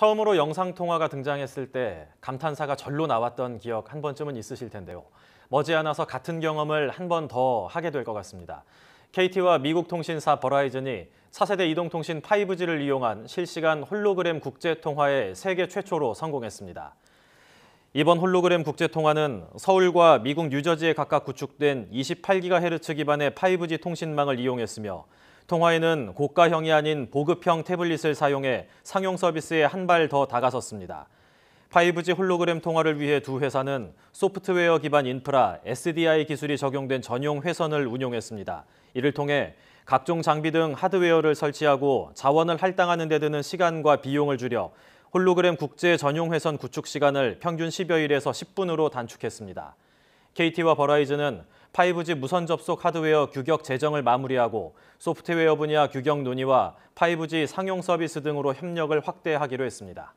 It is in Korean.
처음으로 영상통화가 등장했을 때 감탄사가 절로 나왔던 기억 한 번쯤은 있으실 텐데요. 머지않아서 같은 경험을 한 번 더 하게 될 것 같습니다. KT와 미국 통신사 버라이즌이 차세대 이동통신 5G를 이용한 실시간 홀로그램 국제통화에 세계 최초로 성공했습니다. 이번 홀로그램 국제통화는 서울과 미국 뉴저지에 각각 구축된 28GHz 기반의 5G 통신망을 이용했으며 통화에는 고가형이 아닌 보급형 태블릿을 사용해 상용 서비스에 한 발 더 다가섰습니다. 5G 홀로그램 통화를 위해 두 회사는 소프트웨어 기반 인프라 SDI 기술이 적용된 전용 회선을 운용했습니다. 이를 통해 각종 장비 등 하드웨어를 설치하고 자원을 할당하는 데 드는 시간과 비용을 줄여 홀로그램 국제 전용 회선 구축 시간을 평균 10여일에서 10분으로 단축했습니다. KT와 버라이즌은 5G 무선 접속 하드웨어 규격 제정을 마무리하고 소프트웨어 분야 규격 논의와 5G 상용 서비스 등으로 협력을 확대하기로 했습니다.